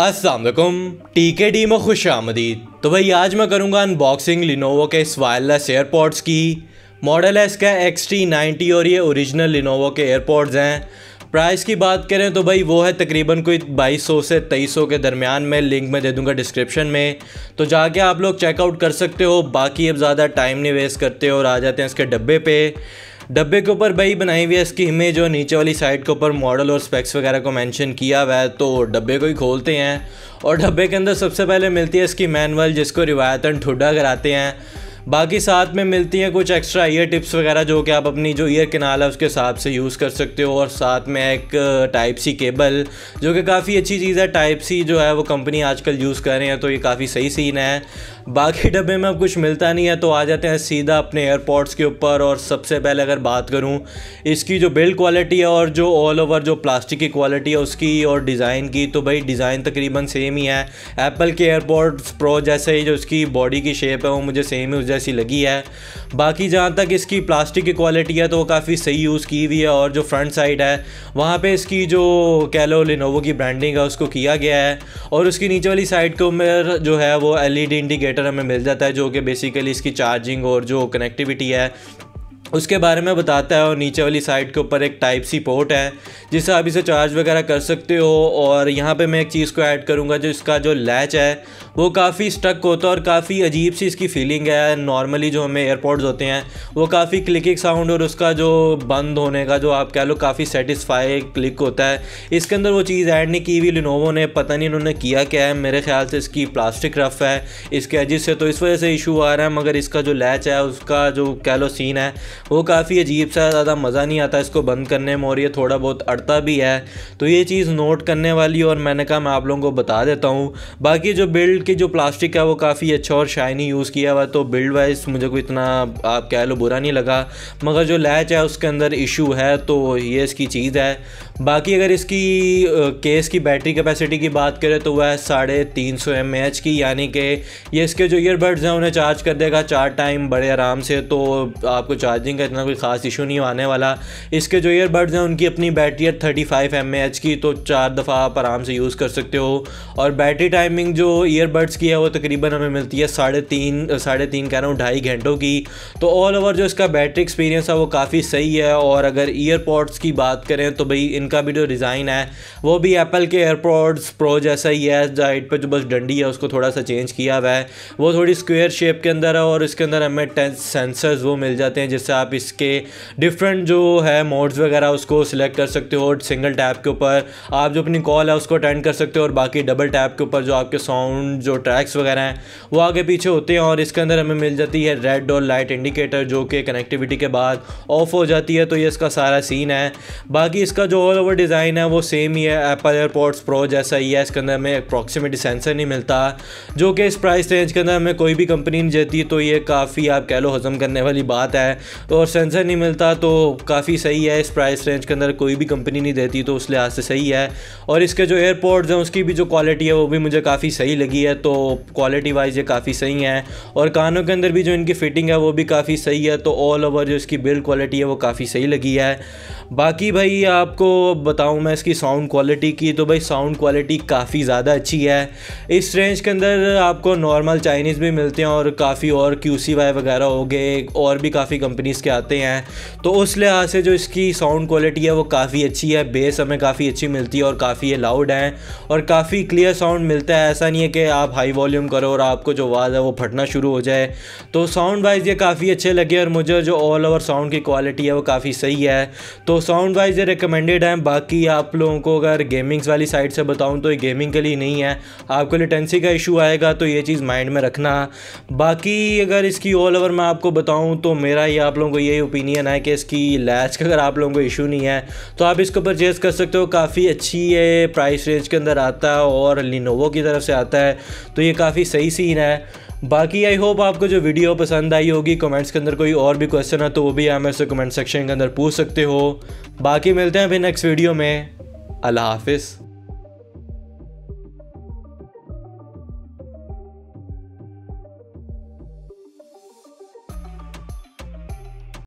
Aslam T के D में खुश आमदीद तो भाई आज मैं करूँगा अनबॉक्सिंग लिनोवो के इस वायरलेस एयरपोर्ट्स की मॉडल है इसका एक्स टी नाइन्टी और ये ओरिजिनल लिनोवो के एयरपोर्ट्स हैं प्राइस की बात करें तो भाई वो है तकरीबन कोई 2200 से 2300 के दरमियान में लिंक में दे दूंगा डिस्क्रिप्शन में तो जाके आप लोग चेकआउट कर सकते हो बाकी अब ज़्यादा टाइम नहीं वेस्ट करते हो और आ जाते हैं इसके डब्बे पर डब्बे के ऊपर बही बनाई हुई है इसकी इमेज और नीचे वाली साइड के ऊपर मॉडल और स्पेक्स वगैरह को मेंशन किया हुआ है तो डब्बे को ही खोलते हैं और डब्बे के अंदर सबसे पहले मिलती है इसकी मैनुअल जिसको रिवायतन ठुडा कराते हैं बाकी साथ में मिलती हैं कुछ एक्स्ट्रा ईयर टिप्स वगैरह जो कि आप अपनी जो ईयर किनाल है उसके हिसाब से यूज़ कर सकते हो और साथ में एक टाइप सी केबल जो कि काफ़ी अच्छी चीज़ है टाइप सी जो है वो कंपनी आजकल यूज़ कर रहे हैं तो ये काफ़ी सही सीन है बाकी डब्बे में अब कुछ मिलता नहीं है तो आ जाते हैं सीधा अपने एयरपोर्ट्स के ऊपर और सबसे पहले अगर बात करूँ इसकी जो बिल्ड क्वालिटी है और जो ऑल ओवर जो प्लास्टिक की क्वालिटी है उसकी और डिज़ाइन की तो भाई डिज़ाइन तकरीबन सेम ही है एप्पल के एयरपोर्ट्स प्रो जैसे ही जो इसकी बॉडी की शेप है वो मुझे सेम ही जैसी लगी है बाकी जहाँ तक इसकी प्लास्टिक की क्वालिटी है तो वो काफ़ी सही यूज़ की हुई है और जो फ्रंट साइड है वहाँ पे इसकी जो कह लो लिनोवो की ब्रांडिंग है उसको किया गया है और उसकी नीचे वाली साइड को मेर जो है वो एल इंडिकेटर e हमें मिल जाता है जो कि बेसिकली इसकी चार्जिंग और जो कनेक्टिविटी है उसके बारे में बताता है और नीचे वाली साइड के ऊपर एक टाइप सी पोर्ट है जिससे आप इसे चार्ज वगैरह कर सकते हो और यहाँ पे मैं एक चीज़ को ऐड करूँगा जो इसका जो लैच है वो काफ़ी स्टक होता है और काफ़ी अजीब सी इसकी फीलिंग है नॉर्मली जो हमें एयरपोर्ट्स होते हैं वो काफ़ी क्लिकिंग साउंड और उसका जो बंद होने का जो आप कह लो काफ़ी सेटिस्फाई क्लिक होता है इसके अंदर वो चीज़ ऐड नहीं की हुई लिनोवो ने पता नहीं उन्होंने किया क्या है मेरे ख्याल से इसकी प्लास्टिक रफ है इसके अजीब से तो इस वजह से इशू आ रहा है मगर इसका जो लैच है उसका जो कह लो सीन है वो काफ़ी अजीब सा ज़्यादा मज़ा नहीं आता इसको बंद करने में और ये थोड़ा बहुत अड़ता भी है तो ये चीज़ नोट करने वाली और मैंने कहा मैं आप लोगों को बता देता हूँ बाकी जो बिल्ड की जो प्लास्टिक है वो काफ़ी अच्छा और शाइनी यूज़ किया हुआ तो बिल्ड वाइज मुझे कोई इतना आप कह लो बुरा नहीं लगा मगर जो लैच है उसके अंदर इशू है तो ये इसकी चीज़ है बाकी अगर इसकी केस की बैटरी कैपेसिटी की बात करें तो वह साढ़े तीन सौ एम एच की यानी कि ये इसके जो ईयरबड्स हैं उन्हें चार्ज कर देगा चार टाइम बड़े आराम से तो आपको चार्ज चार्जिंग का इतना कोई ख़ास इशू नहीं आने वाला इसके जो ईयरबड्स हैं उनकी अपनी बैटरी है थर्टी फाइव एम एच की तो चार दफ़ा आप आराम से यूज़ कर सकते हो और बैटरी टाइमिंग जो ईयरबड्स की है वो तकरीबन हमें मिलती है साढ़े तीन साढ़े तीन कह रहा हूँ ढाई घंटों की तो ऑल ओवर जो इसका बैटरी एक्सपीरियंस है वो काफ़ी सही है और अगर ईयरपॉड्स की बात करें तो भाई इनका भी जो डिज़ाइन है वो भी एप्पल के एयरपॉड्स प्रो जैसा ही है जाइट पर जो बस डंडी है उसको थोड़ा सा चेंज किया हुआ है वो थोड़ी स्क्वेयर शेप के अंदर है और इसके अंदर हमें टेंस सेंसर्स वो मिल जाते हैं जिससे से आप इसके डिफरेंट जो है मोड्स वगैरह उसको सिलेक्ट कर सकते हो सिंगल टैप के ऊपर आप जो अपनी कॉल है उसको अटेंड कर सकते हो और बाकी डबल टैप के ऊपर जो आपके साउंड जो ट्रैक्स वगैरह हैं वो आगे पीछे होते हैं और इसके अंदर हमें मिल जाती है रेड और लाइट इंडिकेटर जो कि कनेक्टिविटी के बाद ऑफ हो जाती है तो ये इसका सारा सीन है बाकी इसका जो ऑल ओवर डिज़ाइन है वो सेम ही है एप्पल एयरपोर्ट्स प्रो जैसा ही है इसके अंदर हमें अप्रॉक्सीमेटी सेंसर नहीं मिलता जो कि इस प्राइस रेंज के अंदर हमें कोई भी कंपनी नहीं देती तो ये काफ़ी आप कह लो हजम करने वाली बात है तो और सेंसर नहीं मिलता तो काफ़ी सही है इस प्राइस रेंज के अंदर कोई भी कंपनी नहीं देती तो उस लिहाज से सही है और इसके जो एयरपोर्ट्स हैं उसकी भी जो क्वालिटी है वो भी मुझे काफ़ी सही लगी है तो क्वालिटी वाइज ये काफ़ी सही है और कानों के अंदर भी जो इनकी फ़िटिंग है वो भी काफ़ी सही है तो ऑल ओवर जो इसकी बिल्ड क्वालिटी है वो काफ़ी सही लगी है बाकी भाई आपको बताऊँ मैं इसकी साउंड क्वालिटी की तो भाई साउंड क्वालिटी काफ़ी ज़्यादा अच्छी है इस रेंज के अंदर आपको नॉर्मल चाइनीज़ भी मिलते हैं और काफ़ी और क्यू वाई वगैरह हो गए और भी काफ़ी कंपनी कंपनीज़ के आते हैं तो उस लिहाज से जो इसकी साउंड क्वालिटी है वो काफ़ी अच्छी है बेस हमें काफ़ी अच्छी मिलती है और काफ़ी ये लाउड है और काफ़ी क्लियर साउंड मिलता है ऐसा नहीं है कि आप हाई वॉल्यूम करो और आपको जो आवाज़ है वो फटना शुरू हो जाए तो साउंड वाइज ये काफ़ी अच्छे लगे और मुझे जो ऑल ओवर साउंड की क्वालिटी है वो काफ़ी सही है तो साउंड वाइज ये रिकमेंडेड है बाकी आप लोगों को अगर गेमिंग्स वाली साइड से बताऊँ तो ये गेमिंग के लिए नहीं है आपको लिटेंसी का इशू आएगा तो ये चीज़ माइंड में रखना बाकी अगर इसकी ऑल ओवर मैं आपको बताऊँ तो मेरा ये आप लोगों को यही ओपिनियन है कि इसकी लैच का अगर आप लोगों को इशू नहीं है तो आप इसको परचेज़ कर सकते हो काफ़ी अच्छी ये प्राइस रेंज के अंदर आता है और लिनोवो की तरफ से आता है तो ये काफ़ी सही सीन है बाकी आई होप आपको जो वीडियो पसंद आई होगी कमेंट्स के अंदर कोई और भी क्वेश्चन है तो वो भी आप मेरे से कमेंट सेक्शन के अंदर पूछ सकते हो बाकी मिलते हैं फिर नेक्स्ट वीडियो में अल्लाह हाफिज़